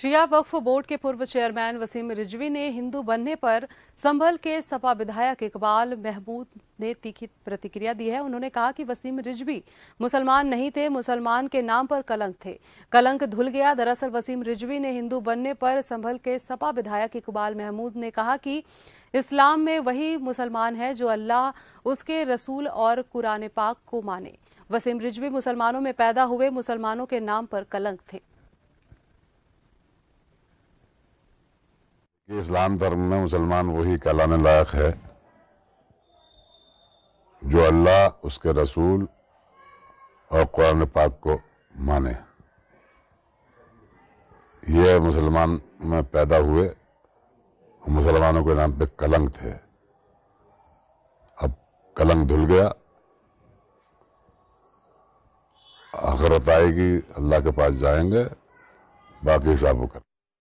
शिया वक्फ board के पूर्व chairman Wasim Rizvi ने हिंदू बनने पर संभल के सपा विधायक इकबाल महमूद ने तीखी प्रतिक्रिया दी है उन्होंने कहा कि वसीम रिजवी मुसलमान नहीं थे मुसलमान के नाम पर कलंक थे कलंक धुल गया दरअसल वसीम रिजवी ने हिंदू बनने पर संभल के सपा विधायक इकबाल महमूद ने कहा कि इस्लाम में वही मुसलमान है जो अल्लाह उसके रसूल और कुरान पाक को माने वसीम रिजवी मुसलमानों में पैदा हुए मुसलमानों के नाम पर कलंक थे इस्लाम धर्म में मुसलमान वही कहलाने लायक है जो अल्लाह उसके रसूल और कुरान पाक को माने ये मुसलमान में पैदा हुए मुसलमानों के नाम पे कलंक थे अब कलंक धुल गया आखिरत आएगी अल्लाह के पास जाएंगे बाकी हिसाब कर